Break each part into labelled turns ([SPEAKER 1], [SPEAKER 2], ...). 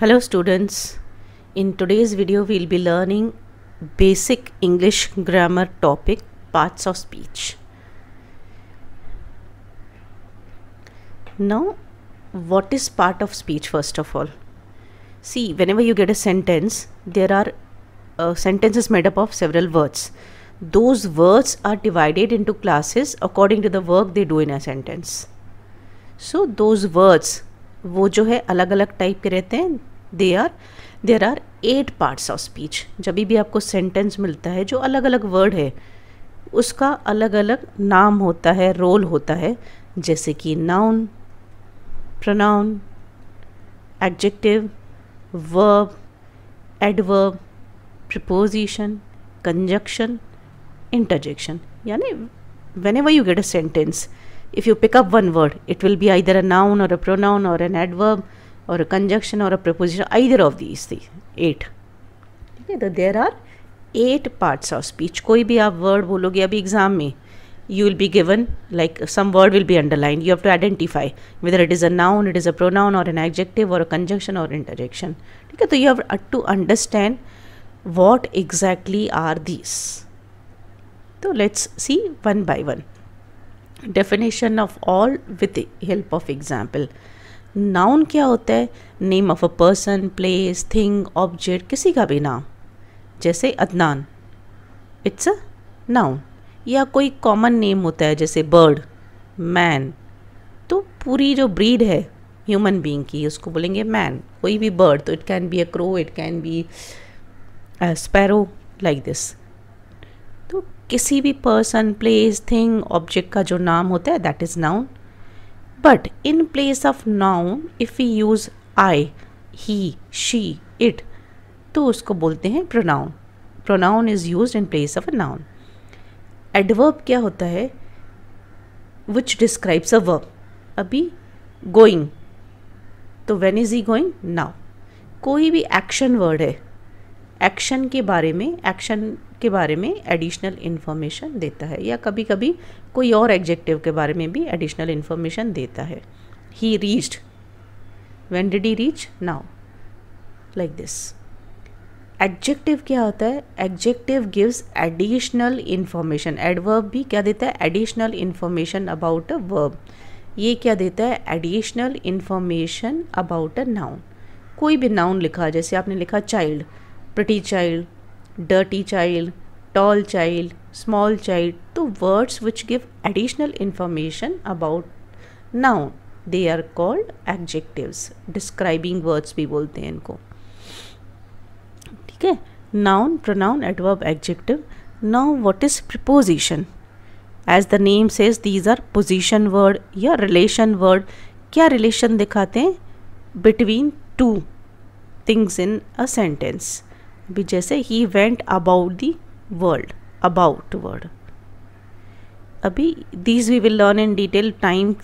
[SPEAKER 1] Hello students, in today's video we will be learning basic English grammar topic parts of speech. Now what is part of speech first of all? See whenever you get a sentence there are uh, sentences made up of several words. Those words are divided into classes according to the work they do in a sentence. So those words वो जो है अलग अलग type के रहते हैं they are there are eight parts of speech जब भी आपको सेंटेंस मिलता है जो अलग अलग वर्ड है उसका अलग अलग नाम होता है रोल होता है जैसे कि noun pronoun adjective verb adverb preposition conjunction interjection यानी whenever you get a sentence if you pick up one word it will be either a noun or a pronoun or an adverb or a conjunction or a preposition either of these three eight Okay, so there are eight parts of speech. Speech कोई you will be given like some word will be underlined you have to identify whether it is a noun it is a pronoun or an adjective or a conjunction or interjection okay so you have to understand what exactly are these so let's see one by one definition of all with help of example noun क्या होता है name of a person place thing object किसी का भी नाम जैसे Adnan it's a noun या कोई कॉमन नेम होता है जैसे बर्ड मैन तो पूरी जो ब्रीड है ह्यूमन बींग की उसको बोलेंगे मैन कोई भी बर्ड तो it can be a crow it can be sparrow like this किसी भी पर्सन प्लेस थिंग ऑब्जेक्ट का जो नाम होता है that is noun but in place of noun if you use I he she it तो उसको बोलते हैं pronoun pronoun is use in place of a noun adverb क्या होता है विच डिस्क्राइब्स अ वर्ब अभी गोइंग तो when is he going now कोई भी एक्शन वर्ड है एक्शन के बारे में एक्शन के बारे में एडिशनल इन्फॉर्मेशन देता है या कभी कभी कोई और एग्जेक्टिव के बारे में भी एडिशनल इन्फॉर्मेशन देता है he reached when did he reach now like this adjective क्या होता है adjective gives additional information adverb भी क्या देता है additional information about a verb ये क्या देता है additional information about a noun कोई भी नाउन लिखा जैसे आपने लिखा child pretty child dirty child tall child small child तो words which give additional information about noun they are called adjectives describing words भी बोलते हैं इनको ठीक है noun pronoun adverb adjective now what is preposition as the name says these are position word या relation word क्या relation दिखाते हैं between two things in a sentence भी जैसे he went about the world about word अभी these we will learn in detail time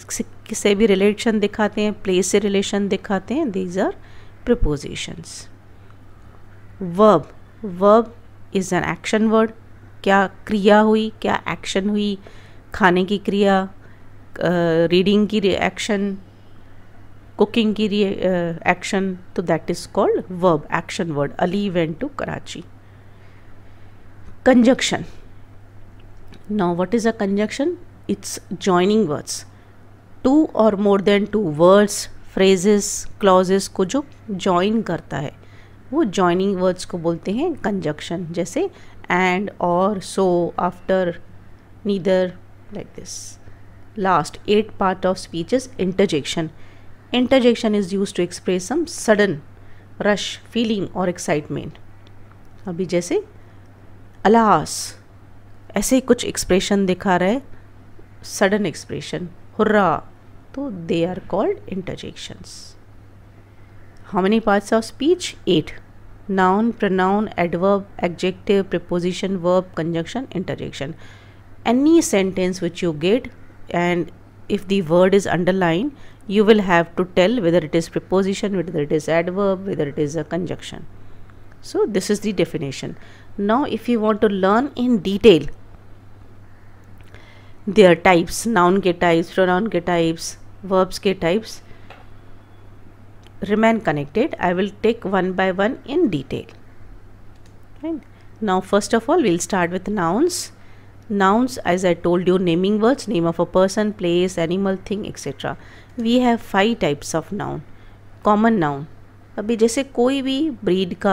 [SPEAKER 1] से भी relation दिखाते हैं प्लेस से रिलेशन दिखाते हैं these are prepositions verb verb is an action word क्या क्रिया हुई क्या एक्शन हुई खाने की क्रिया रीडिंग की एक्शन कुकिंग की रिए एक्शन तो that is called verb action word Ali went to Karachi conjunction now what is a conjunction it's joining words two और more than two words phrases clauses को जो जॉइन करता है वो जॉइनिंग वर्ड्स को बोलते हैं कंजक्शन जैसे एंड और so after neither like this last eight part of speech interjection interjection is use to express some sudden rush feeling और एक्साइटमेंट अभी जैसे अलास ऐसे कुछ एक्सप्रेशन दिखा रहे सडन एक्सप्रेशन हुर्रा तो they are called interjections how many parts of speech eight noun pronoun adverb adjective preposition verb conjunction interjection any sentence which you get and if the word is underline you will have to tell whether it is preposition whether it is adverb whether it is a conjunction so this is the definition now if you want to learn in detail their types noun ke types pronoun ke types verbs ke types remain connected i will take one by one in detail right now first of all we'll start with nouns nouns as i told you naming words name of a person place animal thing etc we have five types of noun common noun अभी जैसे कोई भी breed का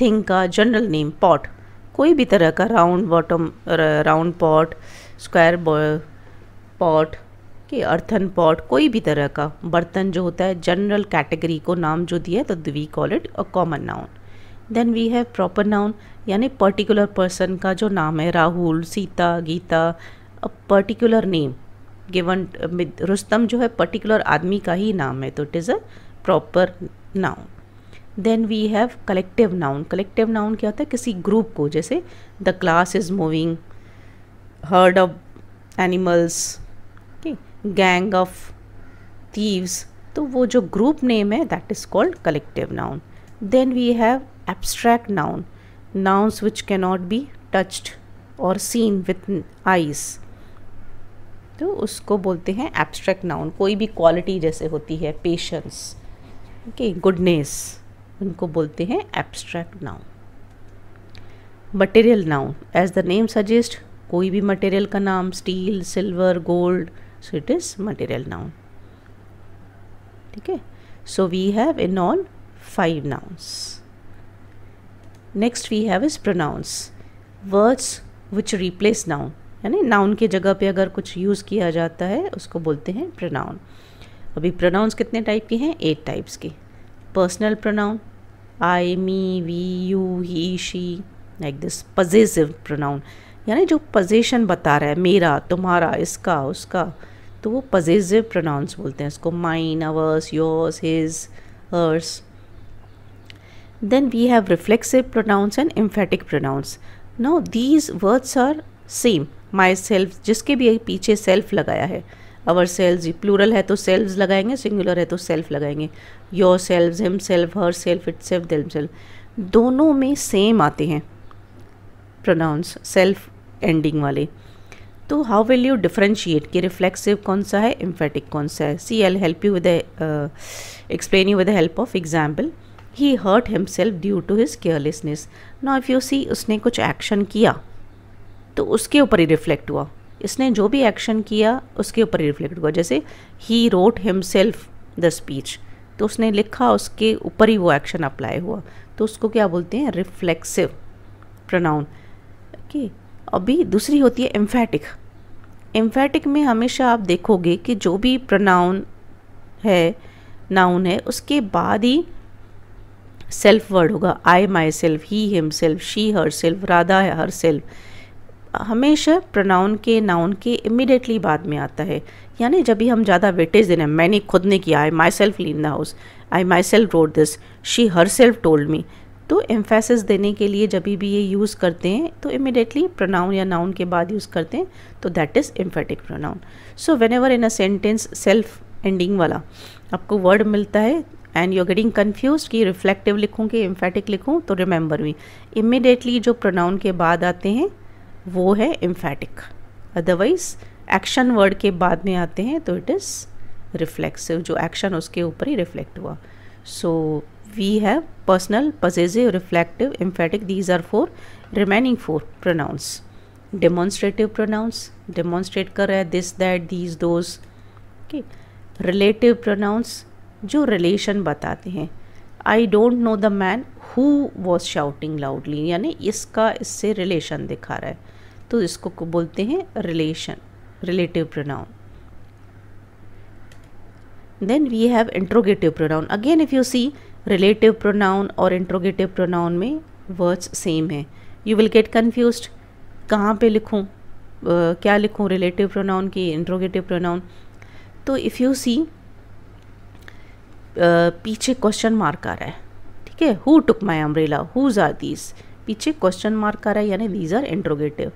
[SPEAKER 1] thing का general name pot कोई भी तरह का round bottom round pot square pot कि अर्थन पॉट कोई भी तरह का बर्तन जो होता है जनरल कैटेगरी को नाम जो दिया तो we call it a common noun then we have proper noun यानी पर्टिकुलर पर्सन का जो नाम है Rahul Sita Gita a particular name given Rustam uh, जो है पर्टिकुलर आदमी का ही नाम है तो it is a proper noun then we have collective noun collective noun क्या होता है किसी ग्रुप को जैसे the class is moving herd of animals gang of thieves तो वो जो ग्रुप नेम है that is called collective noun then we have abstract noun nouns which cannot be touched और सीन विथ आइज़ तो उसको बोलते हैं एब्स्ट्रैक्ट नाउन कोई भी क्वालिटी जैसे होती है पेशेंस ओके गुडनेस उनको बोलते हैं abstract noun material noun as the name suggest कोई भी मटेरियल का नाम steel silver gold so it is material noun ठीक है so we have in all five nouns next we have is pronouns words which replace noun यानी noun के जगह पे अगर कुछ यूज़ किया जाता है उसको बोलते हैं प्रोनाउन अभी प्रोनाउंस कितने टाइप के हैं एट टाइप्स के personal pronoun I me we you he she like this possessive pronoun यानी जो पजेशन बता रहा है मेरा तुम्हारा इसका उसका तो वो पजेसिव प्रोनाउंस बोलते हैं इसको mine ours yours his hers then we have reflexive pronouns and emphatic pronouns no these words are same myself जिसके भी पीछे सेल्फ लगाया है अवर सेल्स प्लूरल है तो सेल्फ लगाएंगे सिंगुलर है तो सेल्फ लगाएंगे yourself himself herself itself दिल सेल्फ दोनों में सेम आते हैं प्रोनाउंस सेल्फ एंडिंग वाले तो हाउ विल यू डिफ्रेंशिएट कि रिफ्लेक्सिव कौन सा है इम्फेटिक कौन सा है see I'll help you with explain you with help of example he hurt himself due to his carelessness now if you see उसने कुछ एक्शन किया तो उसके ऊपर ही रिफ्लेक्ट हुआ इसने जो भी एक्शन किया उसके ऊपर ही रिफ्लेक्ट हुआ जैसे he wrote himself the speech तो उसने लिखा उसके ऊपर ही वो एक्शन अप्लाई हुआ तो उसको क्या बोलते हैं रिफ्लेक्सिव प्रोनाउन ओके अभी दूसरी होती है एम्फेटिक एम्फेटिक में हमेशा आप देखोगे कि जो भी प्रनाउन है नाउन है उसके बाद ही सेल्फ वर्ड होगा I myself he himself she herself Radha है हर सेल्फ हमेशा प्रोनाउन के नाउन के इमिडिएटली बाद में आता है यानी जब भी हम ज़्यादा वेटेज देने मैंने खुद ने किया I myself clean the house I myself wrote this she herself told me तो एम्फेसिस देने के लिए जब भी ये यूज़ करते हैं तो इमिडिएटली प्रोनाउन या नाउन के बाद यूज़ करते हैं तो that is emphatic pronoun so whenever in a sentence self ending वाला आपको वर्ड मिलता है एंड यू गेटिंग कन्फ्यूज कि रिफ्लेक्टिव लिखूँ कि इम्फेटिक लिखूँ तो रिमेंबर मी इमिडिएटली जो प्रोनाउन के बाद आते हैं वो है इम्फैटिक अदरवाइज एक्शन वर्ड के बाद में आते हैं तो इट इज़ रिफ्लेक्सिव जो एक्शन उसके ऊपर ही रिफ्लेक्ट हुआ so we have personal possessive reflective emphatic these are four remaining four pronouns demonstrative pronouns demonstrate कर रहे हैं this that these those relative pronouns जो रिलेशन बताते हैं I don't know the man who was shouting loudly यानी इसका इससे relation दिखा रहा है तो इसको बोलते हैं relation relative pronoun then we have interrogative pronoun again if you see relative pronoun और इंट्रोगेटिव प्रोनाउन में वर्ड्स सेम है यू विल गेट कन्फ्यूज कहाँ पे लिखूँ uh, क्या लिखूँ रिलेटिव प्रोनाउन की इंट्रोगेटिव प्रोनाउन तो इफ़ यू सी पीछे क्वेश्चन मार्क आ रहा है okay who took my umbrella whose are these पीछे क्वेश्चन मार्क कर रहा है यानी दीज आर इंट्रोगेटिव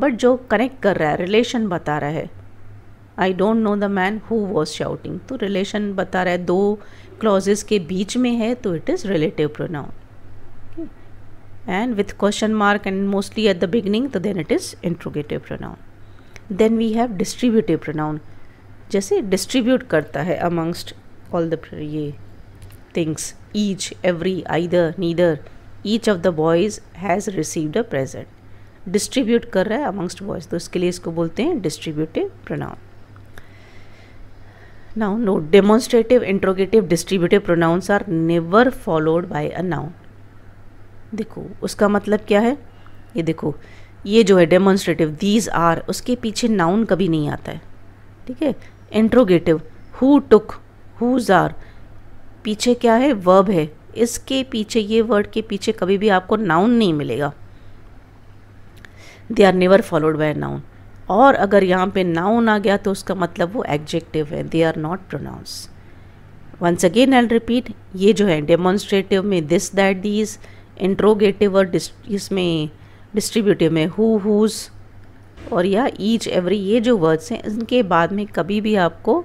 [SPEAKER 1] बट जो कनेक्ट कर रहा है रिलेशन बता रहा है I don't know the man who was shouting तो रिलेशन बता रहा है दो क्लॉजेस के बीच में है तो it is relative pronoun and with question mark and mostly at the beginning तो then it is interrogative pronoun then we have distributive pronoun जैसे डिस्ट्रीब्यूट करता है अमंगस्ट ऑल द ये things each, every, either, neither. Each of the boys has received a present. Distribute कर रहा है amongst boys तो इसके लिए इसको बोलते हैं distributive pronoun now no demonstrative interrogative distributive pronouns are never followed by a noun देखो उसका मतलब क्या है ये देखो ये जो है डेमोन्स्ट्रेटिव दीज आर उसके पीछे नाउन कभी नहीं आता है ठीक है interrogative who took whose are पीछे क्या है वर्ब है इसके पीछे ये वर्ड के पीछे कभी भी आपको नाउन नहीं मिलेगा they are never followed by noun और अगर यहाँ पे नाउन आ गया तो उसका मतलब वो एग्जेक्टिव है they are not pronouns once again I repeat ये जो है डेमोन्स्ट्रेटिव में दिस दैट दीज इंट्रोगेटिव और इसमें डिस्ट्रीब्यूटिव में हु हुज और या ईच एवरी ये जो वर्ड्स हैं इनके बाद में कभी भी आपको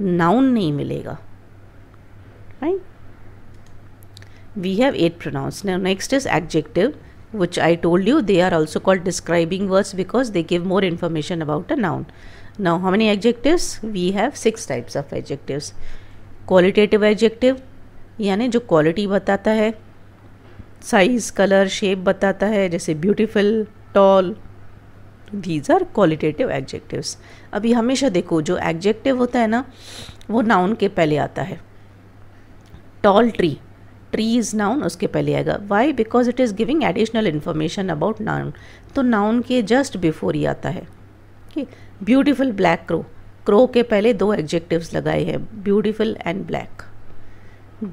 [SPEAKER 1] नाउन नहीं मिलेगा fine we have eight pronouns now next is adjective which i told you they are also called describing words because they give more information about a noun now how many adjectives we have six types of adjectives qualitative adjective यानी जो quality बताता है size colour shape बताता है जैसे beautiful tall these are qualitative adjectives अभी हमेशा देखो जो एडजेक्टिव होता है ना वो नाउन के पहले आता है tall tree tree is noun उसके पहले आएगा why because it is giving additional information about noun तो नाउन के जस्ट बिफोर ही आता है ठीक ब्यूटिफुल ब्लैक क्रो क्रो के पहले दो एग्जेक्टिव्स लगाए हैं ब्यूटिफुल एंड ब्लैक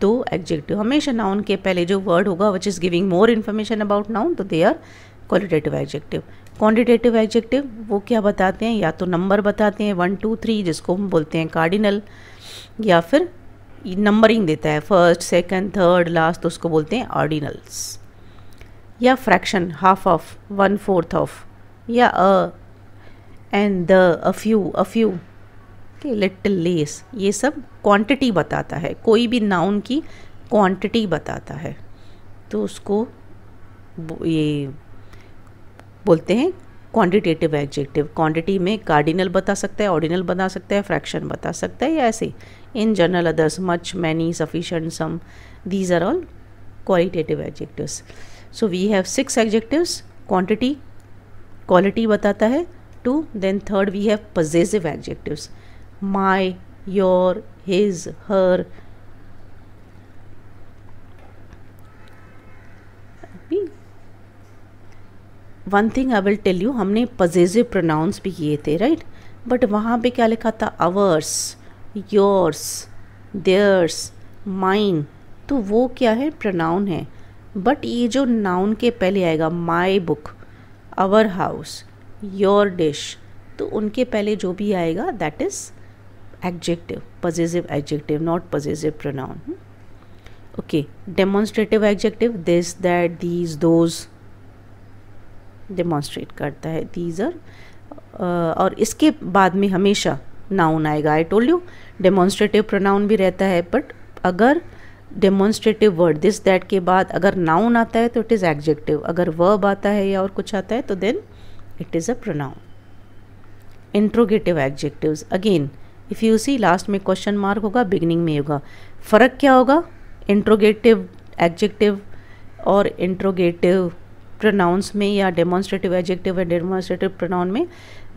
[SPEAKER 1] दो एग्जेक्टिव हमेशा नाउन के पहले जो वर्ड होगा which is giving more information about noun तो they are qualitative adjective quantitative adjective वो क्या बताते हैं या तो नंबर बताते हैं वन टू थ्री जिसको हम बोलते हैं कार्डिनल या फिर नंबरिंग देता है फर्स्ट सेकंड थर्ड लास्ट उसको बोलते हैं ऑर्डिनल्स या fraction half of one fourth of या a and the a few a few के लिटिल लेस ये सब क्वांटिटी बताता है कोई भी नाउन की क्वांटिटी बताता है तो उसको ये बोलते हैं क्वांटिटेटिव एडजेक्टिव क्वांटिटी में कार्डिनल बता सकता है ऑर्डिनल बता सकता है फ्रैक्शन बता सकता है या ऐसे in general others much many sufficient some these are all qualitative adjectives so we have six adjectives quantity quality batata hai two then third we have possessive adjectives my your his her one thing I will tell you हमने possessive pronouns भी किए थे right but वहाँ पे क्या लिखा था hours yours theirs mine तो वो क्या है प्रनाउन है बट ये जो नाउन के पहले आएगा my book our house your dish तो उनके पहले जो भी आएगा that is adjective positive adjective not positive pronoun okay demonstrative adjective this that these those demonstrate करता है दीज आर uh, और इसके बाद में हमेशा नाउन आएगा I told you demonstrative pronoun भी रहता है बट अगर डेमोन्स्ट्रेटिव वर्ड दिस दैट के बाद अगर नाउन आता है तो इट इज़ एग्जेक्टिव अगर वर्ब आता है या और कुछ आता है तो then it is a pronoun interrogative adjectives again if you see last में क्वेश्चन मार्क होगा बिगनिंग में होगा फ़र्क क्या होगा इंट्रोगेटिव एग्जेक्टिव और इंट्रोगेटिव प्रोनाउंस में या डेमोन्स्ट्रेटिव एडजेक्टिव या डेमोन्स्ट्रेटिव प्रोनाउन में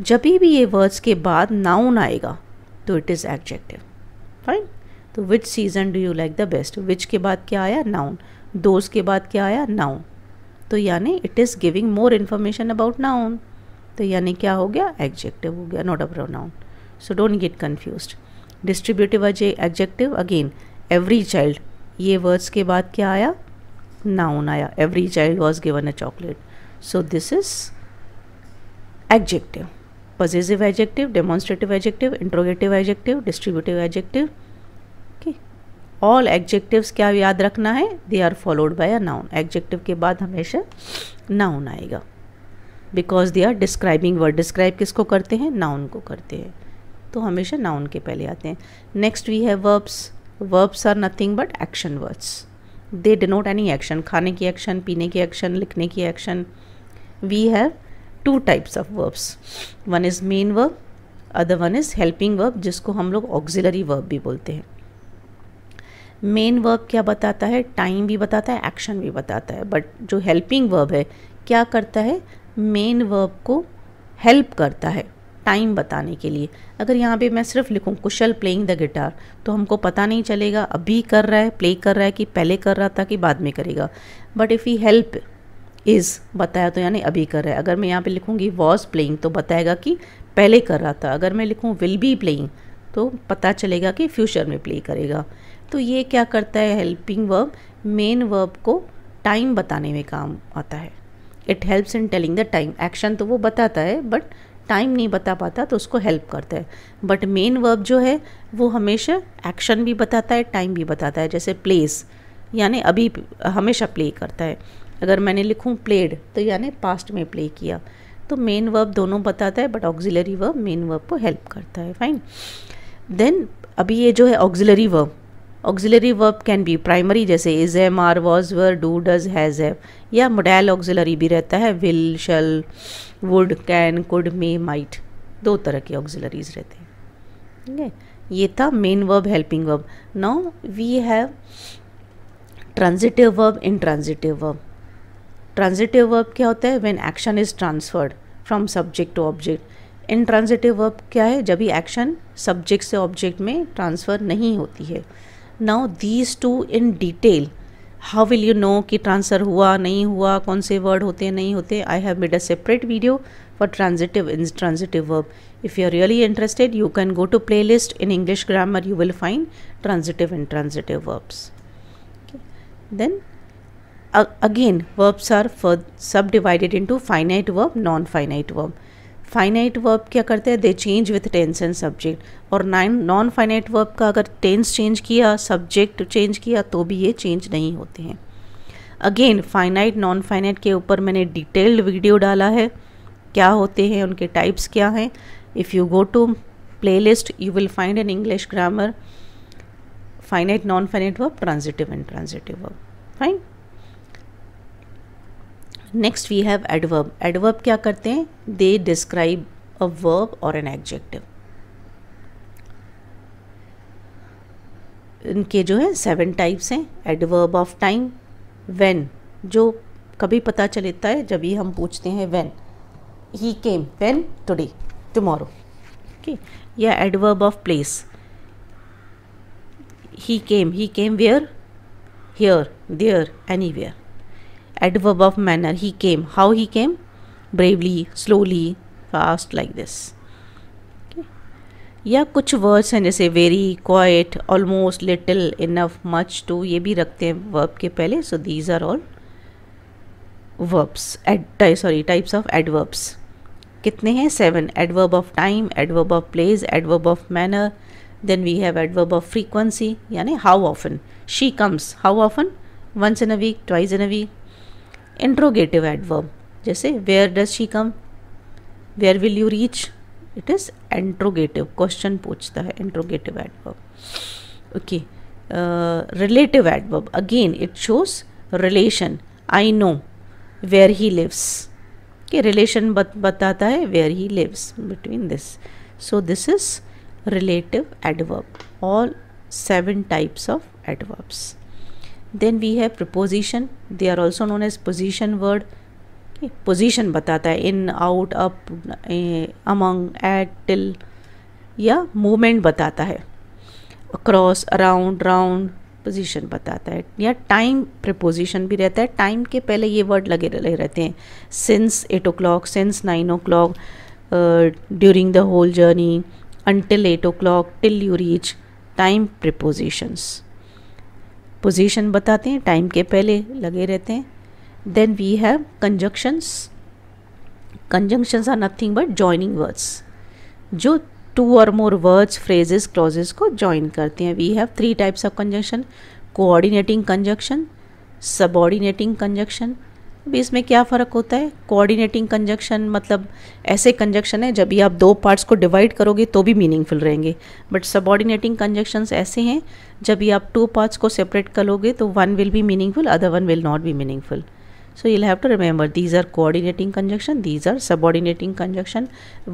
[SPEAKER 1] जब भी ये वर्ड्स के बाद नाउन आएगा तो इट इज़ एडजेक्टिव राइट तो which season do you like the best which के बाद क्या आया नाउन दोज के बाद क्या आया नाउन तो यानी it is giving more information about noun तो यानी क्या हो गया एग्जेक्टिव हो गया not a pronoun so don't get confuse distributive adjective again every child ये वर्ड्स के बाद क्या आया noun every child was given a chocolate so this is adjective possessive adjective demonstrative adjective interrogative adjective distributive adjective okay all adjectives क्या याद रखना है they are followed by a noun adjective के बाद हमेशा noun आएगा because they are describing word describe किसको करते हैं noun को करते हैं तो हमेशा noun के पहले आते हैं next we have verbs verbs are nothing but action words they denote any action खाने की एक्शन पीने की एक्शन लिखने की action we have two types of verbs one is main verb other one is helping verb जिसको हम लोग ऑग्जिलरी verb भी बोलते हैं मेन वर्ब क्या बताता है टाइम भी बताता है एक्शन भी बताता है बट जो हेल्पिंग वर्ब है क्या करता है मेन वर्ब को हेल्प करता है टाइम बताने के लिए अगर यहाँ पे मैं सिर्फ लिखूँ कुशल प्लेइंग द गिटार तो हमको पता नहीं चलेगा अभी कर रहा है प्ले कर रहा है कि पहले कर रहा था कि बाद में करेगा but if he help is बताया तो यानी अभी कर रहा है अगर मैं यहाँ पे लिखूँगी वॉज प्लेइंग तो बताएगा कि पहले कर रहा था अगर मैं लिखूँ विल बी प्लेइंग तो पता चलेगा कि फ्यूचर में प्ले करेगा तो ये क्या करता है हेल्पिंग वर्ब मेन वर्ब को टाइम बताने में काम आता है it helps in telling the time action तो वो बताता है बट टाइम नहीं बता पाता तो उसको हेल्प करता है बट मेन वर्ब जो है वो हमेशा एक्शन भी बताता है टाइम भी बताता है जैसे प्लेस यानी अभी हमेशा प्ले करता है अगर मैंने लिखूँ प्लेड तो यानी पास्ट में प्ले किया तो मेन वर्ब दोनों बताता है but auxiliary verb main verb को हेल्प करता है फाइन देन अभी ये जो है auxiliary verb auxiliary verb can be primary जैसे is am are was were do does has have या मोडेल ऑक्जिलरी भी रहता है will shall would can could may might दो तरह के ऑक्जिलरीज रहते हैं ठीक है ये था main verb helping verb now we have transitive verb in transitive verb transitive verb क्या होता है when action is transferred from subject to object in transitive verb क्या है जब भी एक्शन सब्जेक्ट से ऑब्जेक्ट में ट्रांसफ़र नहीं होती है now these two in detail how will you know ki transfer hua nahi hua kaun se word hote nahi hote i have made a separate video for transitive in transitive verb if you are really interested you can go to playlist in english grammar you will find transitive and transitive verbs then again verbs are subdivided into finite verb non finite verb finite verb क्या करते हैं they change with tense and subject और nine non finite verb का अगर tense change किया subject change किया तो भी ये चेंज नहीं होते हैं अगेन फाइनाइट नॉन फाइनाइट के ऊपर मैंने डिटेल्ड वीडियो डाला है क्या होते हैं उनके टाइप्स क्या हैं if you go to playlist you will find an English grammar finite non finite verb transitive and transitive verb fine next we have adverb adverb क्या करते हैं दे डिस्क्राइब अ वर्ब और an adjective इनके जो है seven types हैं adverb of time when जो कभी पता चलता है जब ही हम पूछते हैं when he came when today tomorrow okay या adverb of place he came he came where here there anywhere adverb of manner he came how he came bravely slowly fast like this okay. या कुछ words हैं जैसे very quite almost little enough much too ये भी रखते हैं verb के पहले so these are all verbs sorry types of adverbs कितने हैं seven adverb of time adverb of place adverb of manner then we have adverb of frequency यानी how often she comes how often once in a week, twice in a week, interrogative adverb जैसे where does she come where will you reach it is interrogative question पूछता है interrogative adverb okay relative adverb again it shows relation I know where he lives के relation बताता है where he lives between this so this is relative adverb all seven types of adverbs then we have preposition they are also known as position word position बताता है in out up among at till या movement बताता है across around round position बताता है या time preposition भी रहता है टाइम के पहले ये वर्ड लगे रहते हैं since eight o'clock since nine o'clock during the whole journey at o'clock till you reach time prepositions position बताते हैं टाइम के पहले लगे रहते हैं then we have conjunctions conjunctions are nothing but joining words जो two और more words phrases clauses को ज्वाइन करते हैं we have three types of conjunction coordinating conjunction subordinating conjunction अब इसमें क्या फ़र्क होता है कोऑर्डिनेटिंग कंजक्शन मतलब ऐसे कंजक्शन है जब भी आप दो पार्ट्स को डिवाइड करोगे तो भी मीनिंगफुल रहेंगे बट सबॉर्डिनेटिंग कंजक्शंस ऐसे हैं जब भी आप टू पार्ट्स को सेपरेट करोगे तो one will be meaningful other one will not be meaningful so you'll to remember these are coordinating conjunction these are are conjunction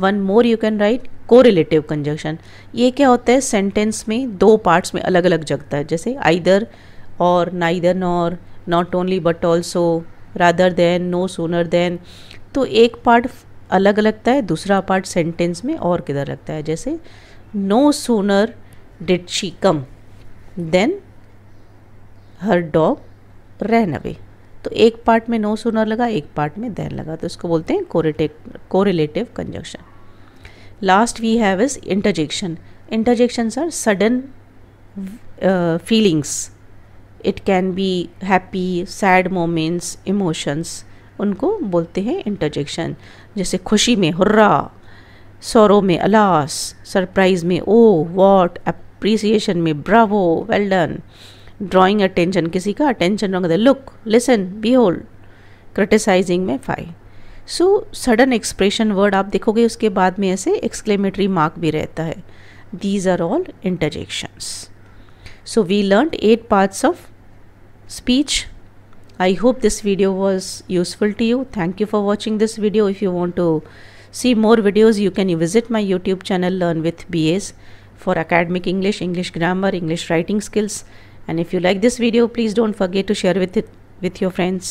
[SPEAKER 1] one more you can write को relative conjunction ये क्या होता है sentence में दो parts में अलग अलग जगता है जैसे आइदर और neither nor not only but also rather than no sooner than तो एक पार्ट अलग लगता है दूसरा पार्ट सेंटेंस में और किधर लगता है जैसे no sooner did she come than her dog ran away तो एक पार्ट में नो सोनर लगा एक पार्ट में देन लगा तो इसको बोलते हैं correlative conjunction last we have is interjection interjections are sudden feelings it can be happy sad moments emotions उनको बोलते हैं इंटरजेक्शन जैसे खुशी में हुर्रा सौरों में अलास सरप्राइज में ओ वॉट अप्रिसिएशन में bravo well done drawing attention किसी का अटेंशन रंग look listen behold criticising में five so sudden expression word आप देखोगे उसके बाद में ऐसे एक्सक्लेमेटरी मार्क भी रहता है these are all interjections So we learnt 8 parts of speech. I hope this video was useful to you. Thank you for watching this video. If you want to see more videos, you can visit my YouTube channel Learn with BAs for academic English, English grammar, English writing skills. And if you like this video, please don't forget to share with it with your friends.